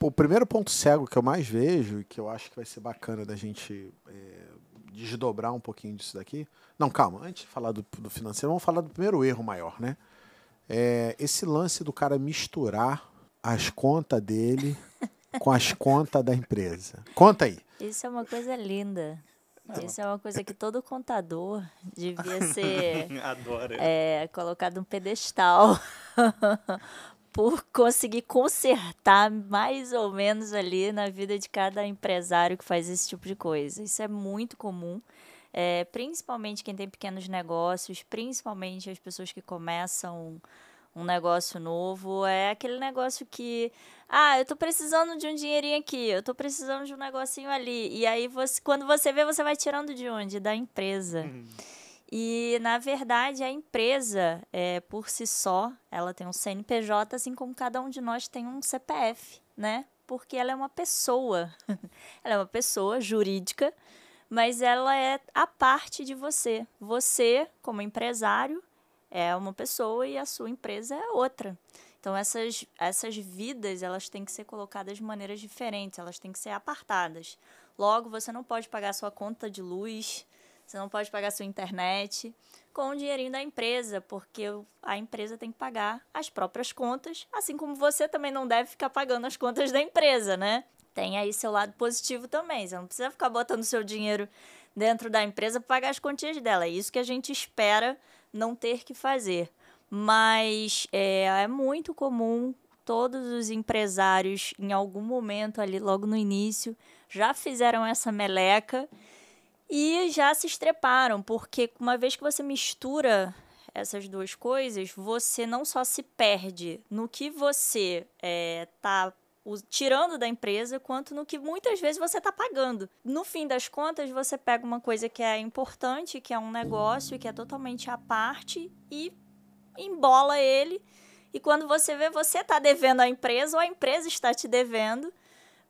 o primeiro ponto cego que eu mais vejo, e que eu acho que vai ser bacana da gente é, desdobrar um pouquinho disso daqui. Não, calma, antes de falar do, do financeiro, vamos falar do primeiro erro maior, né? É, esse lance do cara misturar as contas dele com as contas da empresa. Conta aí. Isso é uma coisa linda. Não. Isso é uma coisa que todo contador devia ser Adoro. É, colocado um pedestal por conseguir consertar mais ou menos ali na vida de cada empresário que faz esse tipo de coisa. Isso é muito comum, é, principalmente quem tem pequenos negócios, principalmente as pessoas que começam um negócio novo, é aquele negócio que, ah, eu tô precisando de um dinheirinho aqui, eu tô precisando de um negocinho ali. E aí, você, quando você vê, você vai tirando de onde? Da empresa. Hum. E, na verdade, a empresa, é, por si só, ela tem um CNPJ, assim como cada um de nós tem um CPF, né? Porque ela é uma pessoa. ela é uma pessoa jurídica, mas ela é a parte de você. Você, como empresário, é uma pessoa e a sua empresa é outra. Então, essas, essas vidas, elas têm que ser colocadas de maneiras diferentes, elas têm que ser apartadas. Logo, você não pode pagar sua conta de luz, você não pode pagar sua internet com o dinheirinho da empresa, porque a empresa tem que pagar as próprias contas, assim como você também não deve ficar pagando as contas da empresa, né? Tem aí seu lado positivo também. Você não precisa ficar botando seu dinheiro dentro da empresa para pagar as contas dela. É isso que a gente espera não ter que fazer. Mas é, é muito comum todos os empresários, em algum momento ali, logo no início, já fizeram essa meleca e já se estreparam, porque uma vez que você mistura essas duas coisas, você não só se perde no que você está é, tá tirando da empresa, quanto no que muitas vezes você está pagando. No fim das contas, você pega uma coisa que é importante, que é um negócio, que é totalmente à parte e embola ele. E quando você vê, você está devendo à empresa ou a empresa está te devendo.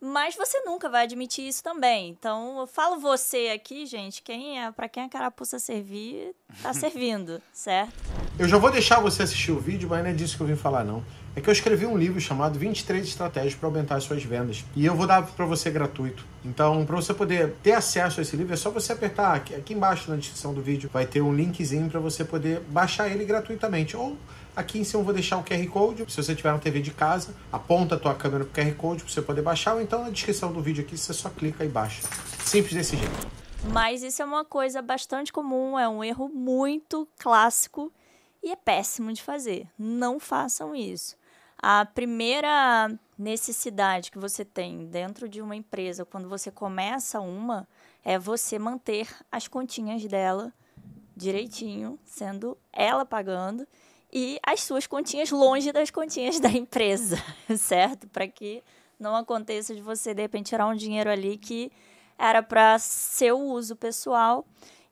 Mas você nunca vai admitir isso também. Então, eu falo você aqui, gente, quem é, para quem a carapuça servir, tá servindo, certo? Eu já vou deixar você assistir o vídeo, mas não é disso que eu vim falar não. É que eu escrevi um livro chamado 23 estratégias para aumentar suas vendas e eu vou dar para você gratuito. Então, para você poder ter acesso a esse livro, é só você apertar aqui, aqui embaixo na descrição do vídeo, vai ter um linkzinho para você poder baixar ele gratuitamente ou Aqui em cima eu vou deixar o QR Code. Se você tiver uma TV de casa, aponta a tua câmera pro QR Code para você poder baixar, ou então na descrição do vídeo aqui você só clica e baixa. Simples desse jeito. Mas isso é uma coisa bastante comum, é um erro muito clássico e é péssimo de fazer. Não façam isso. A primeira necessidade que você tem dentro de uma empresa, quando você começa uma, é você manter as continhas dela direitinho, sendo ela pagando e as suas continhas longe das continhas da empresa, certo? Para que não aconteça de você de repente tirar um dinheiro ali que era para seu uso pessoal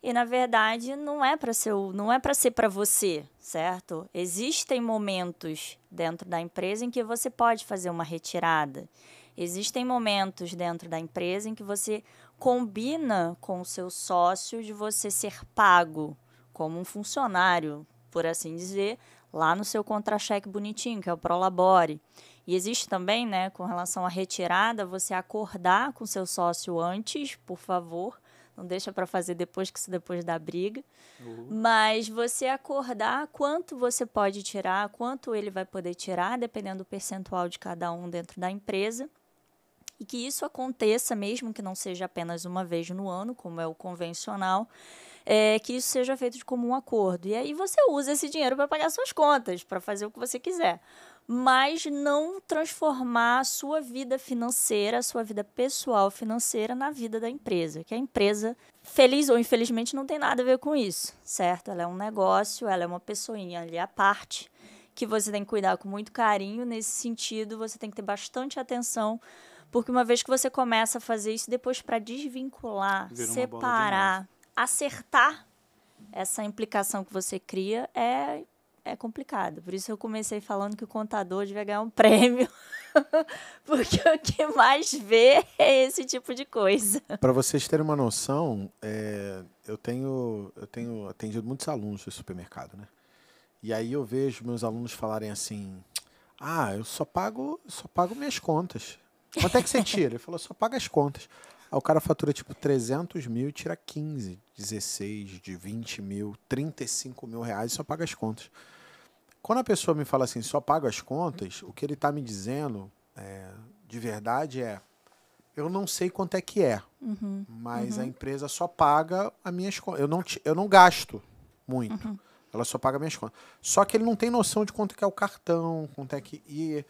e na verdade não é para ser não é para ser para você certo existem momentos dentro da empresa em que você pode fazer uma retirada existem momentos dentro da empresa em que você combina com o seu sócio de você ser pago como um funcionário por assim dizer lá no seu contra-cheque bonitinho que é o prolabore e existe também né com relação à retirada você acordar com seu sócio antes por favor não deixa para fazer depois que isso depois da briga. Uhum. Mas você acordar quanto você pode tirar, quanto ele vai poder tirar, dependendo do percentual de cada um dentro da empresa. E que isso aconteça, mesmo que não seja apenas uma vez no ano, como é o convencional, é, que isso seja feito de comum acordo. E aí você usa esse dinheiro para pagar suas contas, para fazer o que você quiser mas não transformar a sua vida financeira, a sua vida pessoal financeira na vida da empresa, que a empresa, feliz ou infelizmente, não tem nada a ver com isso, certo? Ela é um negócio, ela é uma pessoinha ali à parte, que você tem que cuidar com muito carinho, nesse sentido, você tem que ter bastante atenção, porque uma vez que você começa a fazer isso, depois para desvincular, separar, acertar essa implicação que você cria é é complicado. Por isso eu comecei falando que o contador devia ganhar um prêmio, porque o que mais vê é esse tipo de coisa. Para vocês terem uma noção, é, eu, tenho, eu tenho atendido muitos alunos do supermercado, né? E aí eu vejo meus alunos falarem assim: Ah, eu só pago, só pago minhas contas. Quanto é que você tira? Ele falou: Só paga as contas. Aí o cara fatura tipo 300 mil e tira 15, 16, de 20 mil, 35 mil reais e só paga as contas. Quando a pessoa me fala assim, só pago as contas, o que ele está me dizendo é, de verdade é: eu não sei quanto é que é, uhum, mas uhum. a empresa só paga as minhas contas. Eu não, eu não gasto muito, uhum. ela só paga minhas contas. Só que ele não tem noção de quanto que é o cartão, quanto é que. E,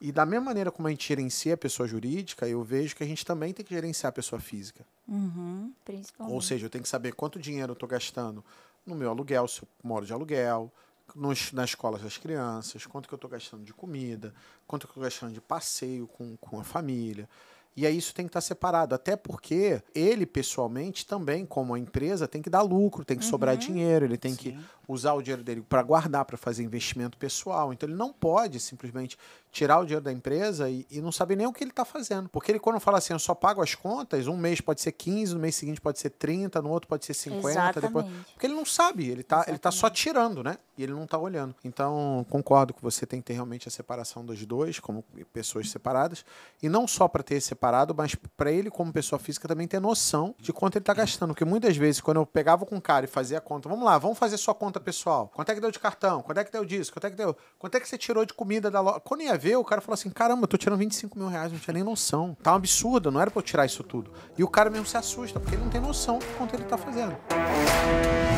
e da mesma maneira como a gente gerencia a pessoa jurídica, eu vejo que a gente também tem que gerenciar a pessoa física. Uhum, Ou seja, eu tenho que saber quanto dinheiro eu estou gastando no meu aluguel, se eu moro de aluguel, nos, na escola das crianças, quanto que eu estou gastando de comida, quanto que eu estou gastando de passeio com, com a família, e aí isso tem que estar tá separado, até porque ele pessoalmente também, como a empresa, tem que dar lucro, tem que uhum. sobrar dinheiro, ele tem Sim. que usar o dinheiro dele para guardar, para fazer investimento pessoal. Então ele não pode simplesmente tirar o dinheiro da empresa e, e não saber nem o que ele está fazendo. Porque ele quando fala assim, eu só pago as contas, um mês pode ser 15, no mês seguinte pode ser 30, no outro pode ser 50, Exatamente. depois... Porque ele não sabe, ele está ele tá só tirando, né? E ele não está olhando. Então, concordo que você tem que ter realmente a separação dos dois, como pessoas separadas, e não só para ter separado separado, mas para ele, como pessoa física, também ter noção de quanto ele tá gastando. Porque muitas vezes, quando eu pegava com o cara e fazia a conta, vamos lá, vamos fazer sua conta pessoal. Quanto é que deu de cartão? Quanto é que deu disso? Quanto é que deu? Quanto é que você tirou de comida da loja? Quando ia ver, o cara falou assim: caramba, eu tô tirando 25 mil reais, não tinha nem noção. Tá um absurdo, não era pra eu tirar isso tudo. E o cara mesmo se assusta, porque ele não tem noção de quanto ele tá fazendo. Música